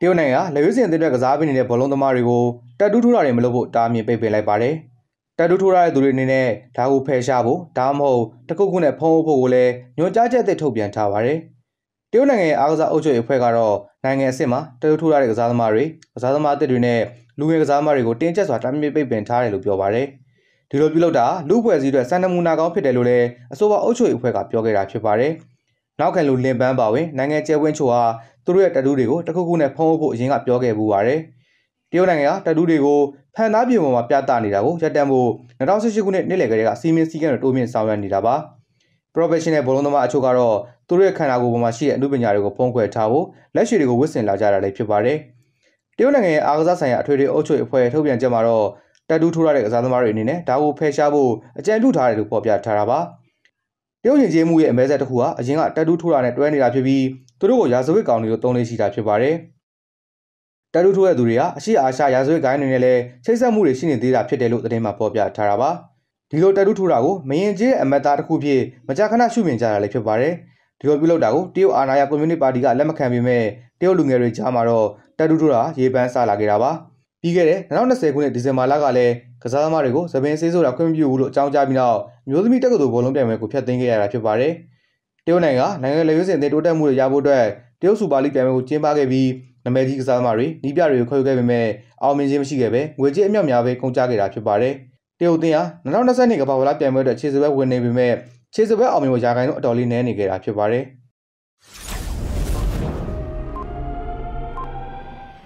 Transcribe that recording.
တရုတ်နိုင်ငံကလက်ရွေးစင်အသင်းအတွက်ကစားပေးနေတဲ့ဘောလုံးသမားတွေကိုတတ်တူးထိုးတာတွေမလုပ်ဖို့တားမြစ်ပိတ်ပင်လိုက်ပါတယ်။တတ်တူးထိုးရတဲ့သူတွေအနေနဲ့ဒါကိုဖယ်ရှားဖို့ဒါမှမဟုတ်တကုတ်ခုနဲ့ဖုံးအုပ်ဖို့ကိုလည်းညွှန်ကြားချက်အသစ်ထုတ်ပြန်ထားပါတယ်။တရုတ်နိုင်ငံရဲ့အားကစားအုပ်ချုပ်ရေးအဖွဲ့ကတော့နိုင်ငံအဆင့်မှာတတ်တူးထိုးရတဲ့ကစားသမားတွေကစားသမားအသစ်တွေနဲ့လူငယ်ကစားသမားတွေကိုတင်းကျပ်စွာတားမြစ်ပိတ်ပင်ထားတယ်လို့ပြောပါတယ်။ဒီလိုပြုလုပ်တာလူ့အဖွဲ့အစည်းအတွက်စံနမူနာကောင်းဖြစ်တယ်လို့လည်းအဆိုပါအုပ်ချုပ်ရေးအဖွဲ့ကပြောခဲ့တာဖြစ်ပါတယ်။နောက်ခံလူလင်ပန်းပါဝင်နိုင်ငံကျဲဝင်းချိုဟာသူတို့ရဲ့တတူးတွေကိုတခုခုနဲ့ဖုံးအုပ်ဖို့အရင်ကပြောခဲ့ပူပါတယ်။တရုတ်နိုင်ငံကတတူးတွေကိုဖန်သားပြင်ပေါ်မှာပြသနေတာကိုရပ်တန့်ဖို့2018ခုနှစ်နှစ်လည်ကလေးကစီမင်းစည်းကမ်းတွေတိုးမြင့်ဆောင်ရွက်နေတာပါ။ professional ဘောလုံးသမားအချို့ကတော့သူတို့ရဲ့ခန္ဓာကိုယ်ပေါ်မှာရှိတဲ့အမှုပညာတွေကိုဖုံးကွယ်ထားဖို့လက်ရှိတွေကိုဝစ်ဆင်လာကြတာလည်းဖြစ်ပါတယ်။တရုတ်နိုင်ငံရဲ့အာကစားဆိုင်ရာအထွေထွေအုပ်ချုပ်ရေးအဖွဲ့ထုတ်ပြန်ချက်မှာတော့တတူးထိုးရတဲ့ကစားသမားတွေအနေနဲ့ဒါကိုဖယ်ရှားဖို့အကြံပြုထားတယ်လို့ဖော်ပြထားတာပါ။တရုတ်ယဉ်ကျေးမှုရဲ့အမဲဆက်တစ်ခုဟာအရင်ကတက်တူးထိုးတာနဲ့တွဲနေတာဖြစ်ပြီးသူတို့ကိုရာဇဝတ်ကောင်တွေကိုတုံးလေးရှိတာဖြစ်ပါတယ်။တက်တူးထိုးတဲ့သူတွေဟာအရှိအာရှရာဇဝတ်ဂိုင်းတွေနဲ့လည်းချိတ်ဆက်မှုတွေရှိနေသေးတာဖြစ်တယ်လို့သတင်းမှာဖော်ပြထားတာပါ။ဒီလိုတက်တူးထိုးတာကိုမယဉ်ကျေးအမဲသားတစ်ခုဖြစ်မကြာခဏရှုမြင်ကြတာလည်းဖြစ်ပါတယ်။ဒီလိုပြုလုပ်တာကိုတရုတ်အာဏာရကွန်မြူနတီပါတီကလက်မခံပေမဲ့တရုတ်လူငယ်တွေကြားမှာတော့တက်တူးထိုးတာရေပန်းစားလာခဲ့တာပါ။ပြီးခဲ့တဲ့2020ခုနှစ်ဒီဇင်ဘာလကလည်းကစားသမားတွေကိုသပင်ဆေးဆိုတာခွင့်မပြုဘူးလို့အကြောင်းကြားပြီးနောက်မျိုးသမီးတက္ကသိုလ်ဘောလုံးပြိုင်ပွဲကိုဖျက်သိမ်းခဲ့ရတာဖြစ်ပါတယ်။တရုတ်နိုင်ငံကနိုင်ငံလက်ရွေးစင်တင်တိုးတက်မှုတွေရဖို့အတွက်တရုတ်စူပါလိပြိုင်ပွဲကိုကျင်းပခဲ့ပြီးနာမည်ကြီးကစားသမားတွေနီးပြတွေကိုခေါ်ယူခဲ့ပေမဲ့အောင်မြင်ခြင်းမရှိခဲ့ပဲငွေကြေးအမြောက်များပဲကုန်ကျခဲ့တာဖြစ်ပါတယ်။တရုတ်တင်ဟာ2020နှစ်ကမ္ဘာ့ဘောလုံးပြိုင်ပွဲအတွက်ခြေစပွဲဝင်နေပေမဲ့ခြေစပွဲအောင်မြင်ဖို့ရာခိုင်နှုန်းအတော်လေးနည်းနေခဲ့တာဖြစ်ပါတယ်။